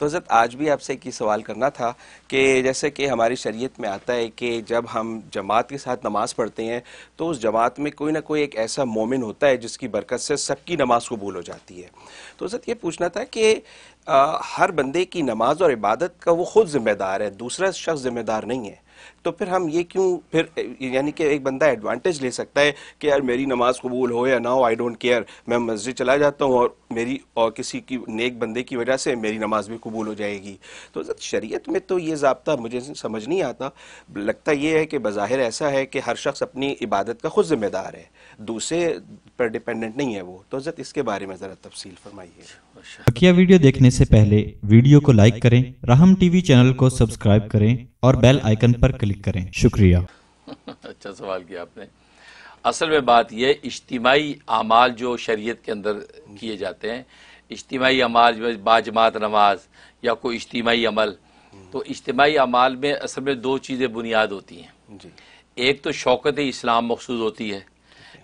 तो हज़रत आज भी आपसे एक ही सवाल करना था कि जैसे कि हमारी शरीयत में आता है कि जब हम जमात के साथ नमाज़ पढ़ते हैं तो उस जमात में कोई ना कोई एक ऐसा मोमिन होता है जिसकी बरकत से सबकी नमाज कबूल हो जाती है तो हज़रत ये पूछना था कि आ, हर बंदे की नमाज और इबादत का वो खुद जिम्मेदार है दूसरा शख्स जिम्मेदार नहीं है तो फिर हम ये क्यों फिर यानी कि एक बंदा एडवांटेज ले सकता है कि यार मेरी नमाज कबूल हो या ना हो आई डोंट केयर मैं मस्जिद चला जाता हूँ और मेरी और किसी की नेक बंदे की वजह से मेरी नमाज भी कबूल हो जाएगी तो शरीयत में तो ये जबता मुझे समझ नहीं आता लगता ये है कि बाहिर ऐसा है कि हर शख्स अपनी इबादत का खुद जिम्मेदार है दूसरे पर डिपेंडेंट नहीं है वो तो इसके बारे में ज़रा तफसील फरमाइए बकिया वीडियो देखने से पहले वीडियो को लाइक करें राहम टीवी चैनल को सब्सक्राइब करें और बेल आइकन पर क्लिक करें शुक्रिया अच्छा सवाल किया आपने असल में बात यह इज्तिमाही अमाल जो शरीयत के अंदर किए जाते हैं इज्तिमाही अमाल बाजमात नमाज या कोई इज्तिमाही अमल तो इज्तिमाही अमाल में असल में दो चीज़ें बुनियाद होती हैं एक तो शौकत इस्लाम मखसूस होती है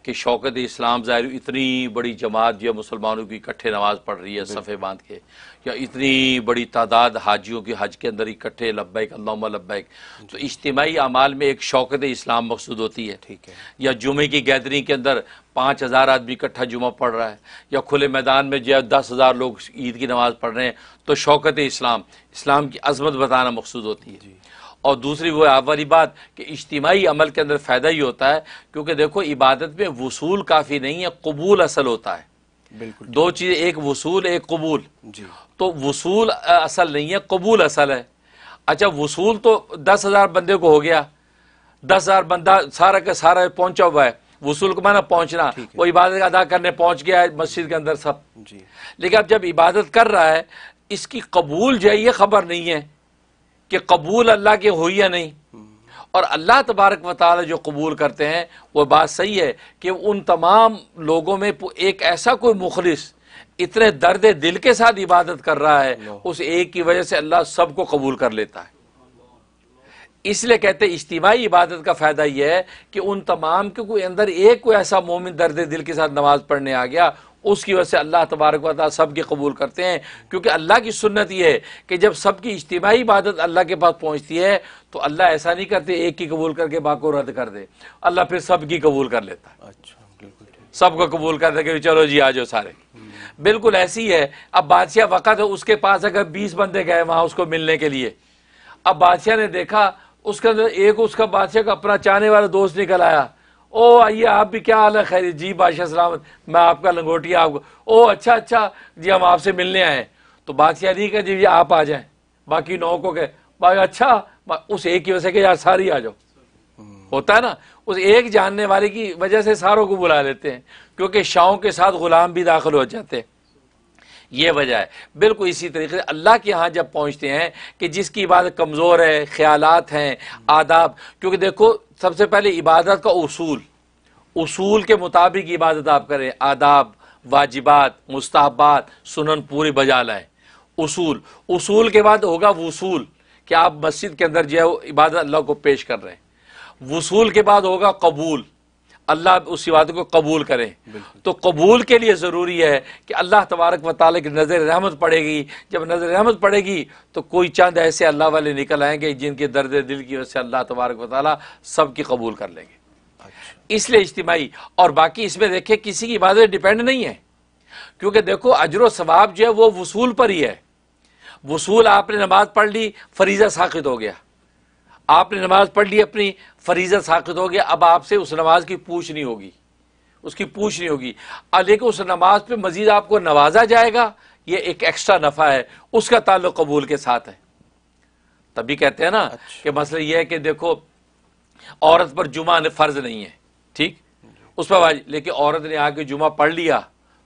कि शौकत इस्लाम ज़ाहिर इतनी बड़ी जमात जो मुसलमानों की इकट्ठे नमाज पढ़ रही है सफ़े बांध के या इतनी बड़ी तादाद हाजियों की हज के अंदर इकट्ठे लब्बैक अल्लाह लब्बैक तो इज्तमाही अमाल में एक शौकत इस्लाम मकसूद होती है ठीक है या जुमे की गैदरिंग के अंदर पाँच हज़ार आदमी इकट्ठा जुमा पढ़ रहा है या खुले मैदान में जो है दस हज़ार लोग ईद की नमाज़ पढ़ रहे हैं तो शौकत इस्लाम इस्लाम की अजमत बताना मकसूद होती है और दूसरी वो वाली बात कि इज्तमाही अमल के अंदर फ़ायदा ही होता है क्योंकि देखो इबादत में वसूल काफ़ी नहीं है कबूल असल होता है बिल्कुल दो चीज़ें एक वसूल एक कबूल तो वसूल असल नहीं है कबूल असल है अच्छा वसूल तो दस हज़ार बंदे को हो गया दस हज़ार बंदा सारा का सारा पहुंचा हुआ है वसूल को माना पहुंचना वो इबादत अदा करने पहुंच गया है मस्जिद के अंदर सब लेकिन अब जब इबादत कर रहा है इसकी कबूल ये खबर नहीं है कि कबूल अल्लाह के हुई या नहीं और अल्लाह तबारक व जो कबूल करते हैं वह बात सही है कि उन तमाम लोगों में एक ऐसा कोई मुखलिस इतने दर्द दिल के साथ इबादत कर रहा है उस एक की वजह से अल्लाह सबको कबूल कर लेता है इसलिए कहते हैं इज्तिमाही इबादत का फ़ायदा यह है कि उन तमाम के कोई अंदर एक कोई ऐसा मोमिन दर्द दिल के साथ नमाज़ पढ़ने आ गया उसकी वजह से अल्लाह तबारक वाली सब के कबूल करते हैं क्योंकि अल्लाह की सुन्नत ये है कि जब सबकी इज्तमाही इबादत अल्लाह के पास पहुँचती है तो अल्लाह ऐसा नहीं करते एक की कबूल करके बाको रद्द कर दे अल्लाह फिर सब की कबूल कर लेता है अच्छा सब सबको कबूल कर दे चलो जी आ जाओ सारे हम्म। बिल्कुल ऐसी है अब बादशाह वक़्त है उसके पास अगर बीस बंदे गए वहाँ उसको मिलने के लिए अब बादशाह ने देखा उसके अंदर एक उसका बादशाह का अपना चाहने वाला दोस्त निकल आया ओ आइए आप भी क्या हाल है खैर जी बादशाह सलामत मैं आपका लंगोटिया आपको ओ अच्छा अच्छा जी हम आपसे मिलने आए तो बादशाह नहीं कहा जी आप आ जाए बाकी नौ को कहे बाकी अच्छा उस एक की वजह से यार सारी आ जाओ होता है ना उस एक जानने वाले की वजह से सारों को बुला लेते हैं क्योंकि शाओं के साथ गुलाम भी दाखिल हो जाते हैं ये वजह है बिल्कुल इसी तरीके से अल्लाह के यहाँ जब पहुँचते हैं कि जिसकी इबादत कमज़ोर है ख्याल हैं आदाब क्योंकि देखो सबसे पहले इबादत का असूल उसूल के मुताबिक इबादत आप करें आदाब वाजिबात मुस्ताबात सुनन पूरी बजा लाएँ उसूल उसूल के बाद होगा वसूल कि आप मस्जिद के अंदर जो है इबादत अल्लाह को पेश कर रहे हैं वसूल के बाद होगा कबूल अल्लाह उस इबादत को कबूल करे तो कबूल के लिए ज़रूरी है कि अल्लाह तबारक व की नज़र रहमत पड़ेगी जब नज़र रहमत पड़ेगी तो कोई चंद ऐसे अल्लाह वाले निकल आएंगे जिनके दर्द दिल की वजह से अल्लाह तबारक व सबकी कबूल कर लेंगे अच्छा। इसलिए इज्तिमाही और बाकी इसमें देखे किसी की इबादत डिपेंड नहीं है क्योंकि देखो अजर सवाब जो है वो वसूल पर ही है वसूल आपने नमाज पढ़ ली फरीजा साखित हो गया आपने नमाज पढ़ ली अपनी फरीजा साखित हो गया अब आपसे उस नमाज की पूछ नहीं होगी उसकी पूछ नहीं होगी लेकिन उस नमाज पे मजीद आपको नवाजा जाएगा ये एक एक्स्ट्रा नफ़ा है उसका ताल्लुक कबूल के साथ है तभी कहते हैं ना अच्छा। कि मसला ये है कि देखो औरत पर जुमा फ़र्ज नहीं है ठीक उस पर लेकिन औरत ने आके जुमा पढ़ लिया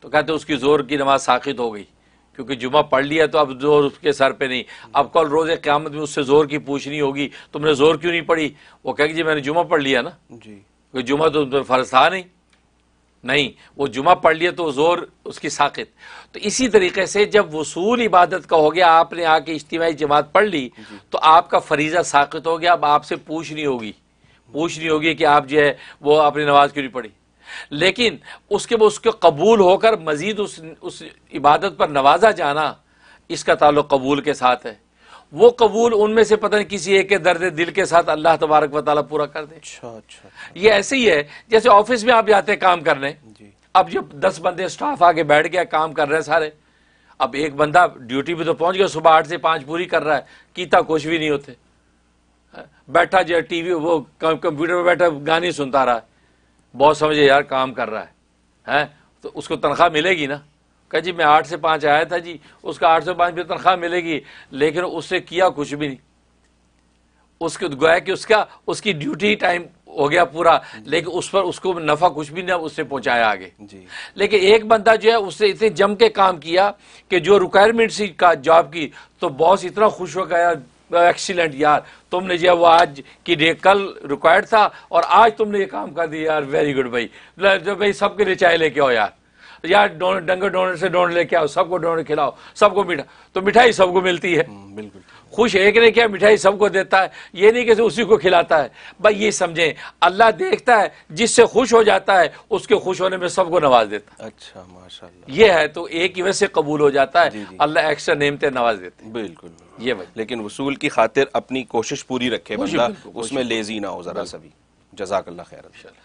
तो कहते उसकी ज़ोर की नमाज साखित हो गई क्योंकि जुमा पढ़ लिया तो अब जोर उसके सर पे नहीं अब कल रोज़ क्यामत में उससे जोर की पूछनी होगी तुमने जोर क्यों नहीं पढ़ी वो कह जी मैंने जुमा पढ़ लिया ना जी क्योंकि जुमा तो फर्ज था नहीं नहीं वो जुमा पढ़ लिया तो जोर उसकी साकित तो इसी तरीके से जब वसूल इबादत का हो गया आपने आके इज्तिमाही जमात पढ़ ली तो आपका फरीजा साकित हो गया अब आपसे पूछनी होगी पूछनी होगी कि आप जो है वो अपनी नमाज क्यों नहीं पढ़ी लेकिन उसके वो उसके कबूल होकर मज़ीद उस उस इबादत पर नवाजा जाना इसका ताल्लुक़ कबूल के साथ है वो कबूल उनमें से पता नहीं किसी एक के दर्द दिल के साथ अल्लाह तबारक वाली पूरा कर दे अच्छा, अच्छा अच्छा ये ऐसे ही है जैसे ऑफिस में आप जाते हैं काम करने अब जब दस बंदे स्टाफ आके बैठ गया काम कर रहे हैं सारे अब एक बंदा ड्यूटी भी तो पहुंच गया सुबह आठ से पांच पूरी कर रहा है कीता कुछ भी नहीं होते हाँ, बैठा जो टीवी वो कंप्यूटर पर बैठा गाने सुनता रहा है बहुत समझे यार काम कर रहा है हैं तो उसको तनख्वाह मिलेगी ना कह जी मैं आठ से पाँच आया था जी उसका आठ से पाँच में तनख्वाह मिलेगी लेकिन उससे किया कुछ भी नहीं उसके गोया कि उसका उसकी ड्यूटी टाइम हो गया पूरा लेकिन उस पर उसको नफ़ा कुछ भी ना उससे पहुंचाया आगे जी लेकिन एक बंदा जो है उससे इतने जम के काम किया कि जो रिक्वायरमेंट सी का जॉब की तो बॉस इतना खुश हो गया एक्सीलेंट यार तुमने जो वो आज की डे कल रिक्वायर्ड था और आज तुमने ये काम कर दिया यार वेरी गुड भाई जो भाई सबके लिए चाय लेके आओ यार तो या डंगर डोनर से डोनर लेके आओ सबको डोनर खिलाओ सबको मीठा तो मिठाई सबको मिलती है हम्म, बिल्कुल खुश एक ने क्या मिठाई सबको देता है ये नहीं कैसे उसी को खिलाता है भाई ये समझें अल्लाह देखता है जिससे खुश हो जाता है उसके खुश होने में सबको नवाज देता है अच्छा माशाल्लाह ये है तो एक ही वजह से कबूल हो जाता है अल्लाह एक्स्ट्रा नेमते नवाज देते हैं बिल्कुल ये भाई लेकिन वसूल की खातिर अपनी कोशिश पूरी रखे बंदा उसमें लेजी ना हो जरा सभी जजाकल्ला खैर